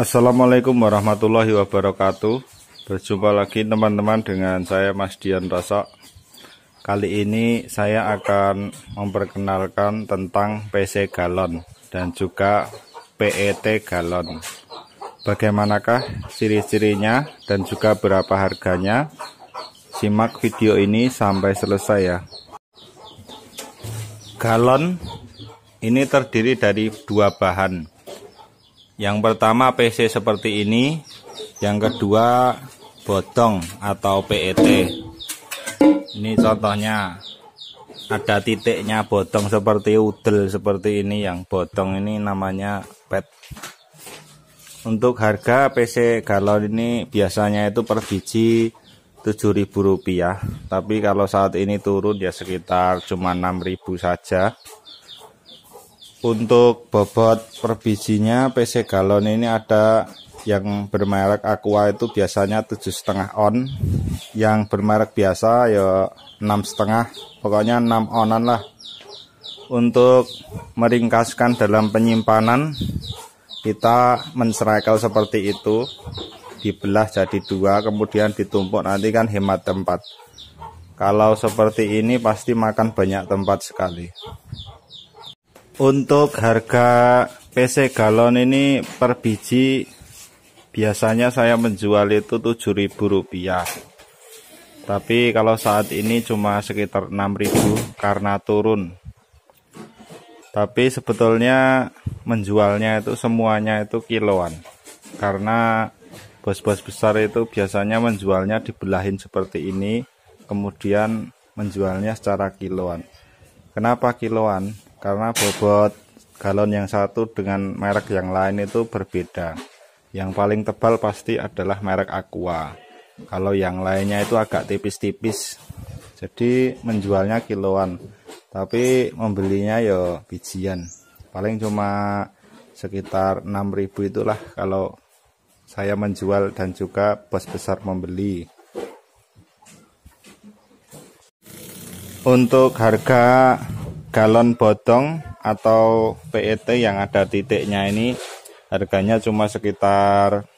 Assalamualaikum warahmatullahi wabarakatuh Berjumpa lagi teman-teman dengan saya Mas Dian Rosok Kali ini saya akan memperkenalkan tentang PC galon dan juga PET galon Bagaimanakah ciri-cirinya dan juga berapa harganya Simak video ini sampai selesai ya Galon ini terdiri dari dua bahan yang pertama PC seperti ini, yang kedua botong atau PET. Ini contohnya ada titiknya botong seperti udel seperti ini yang botong ini namanya PET. Untuk harga PC galon ini biasanya itu per biji rp rupiah, tapi kalau saat ini turun ya sekitar cuma Rp6.000 saja untuk bobot per bijinya PC galon ini ada yang bermerek Aqua itu biasanya tujuh setengah on yang bermerek biasa ya enam setengah pokoknya enam onan lah untuk meringkaskan dalam penyimpanan kita menserekel seperti itu dibelah jadi dua kemudian ditumpuk nanti kan hemat tempat kalau seperti ini pasti makan banyak tempat sekali untuk harga PC galon ini per biji biasanya saya menjual itu ribu rupiah. Tapi kalau saat ini cuma sekitar 6.000 karena turun. Tapi sebetulnya menjualnya itu semuanya itu kiloan. Karena bos-bos besar itu biasanya menjualnya dibelahin seperti ini, kemudian menjualnya secara kiloan. Kenapa kiloan? karena bobot galon yang satu dengan merek yang lain itu berbeda. Yang paling tebal pasti adalah merek Aqua. Kalau yang lainnya itu agak tipis-tipis. Jadi menjualnya kiloan, tapi membelinya ya bijian. Paling cuma sekitar 6000 itulah kalau saya menjual dan juga bos besar membeli. Untuk harga galon bodong atau PET yang ada titiknya ini harganya cuma sekitar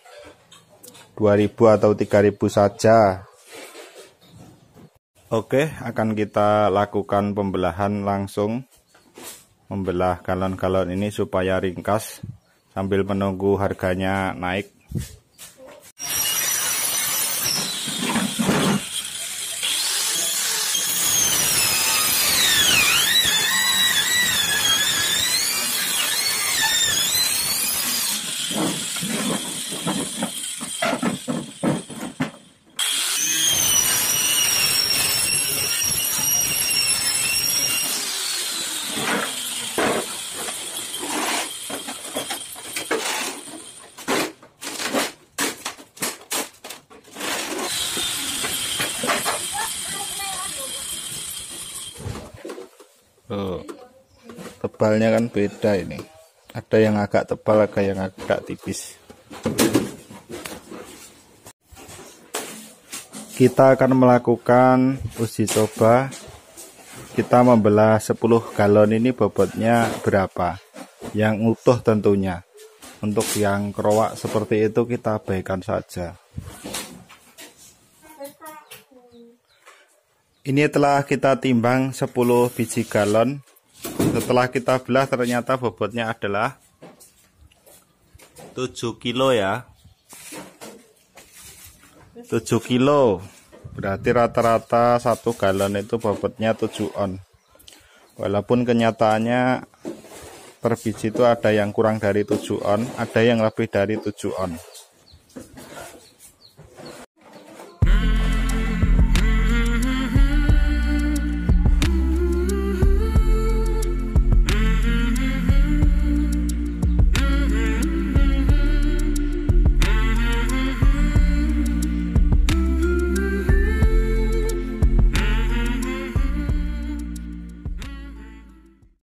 2000 atau 3000 saja Oke akan kita lakukan pembelahan langsung membelah galon-galon ini supaya ringkas sambil menunggu harganya naik Tuh. Oh. Tebalnya kan beda ini. Ada yang agak tebal, ada yang agak tipis. Kita akan melakukan uji coba. Kita membelah 10 galon ini bobotnya berapa? Yang utuh tentunya. Untuk yang kerowak seperti itu kita abaikan saja. Ini telah kita timbang 10 biji galon. Setelah kita belah ternyata bobotnya adalah 7 kilo ya. 7 kilo. Berarti rata-rata satu galon itu bobotnya 7 on. Walaupun kenyataannya per biji itu ada yang kurang dari 7 on, ada yang lebih dari 7 on.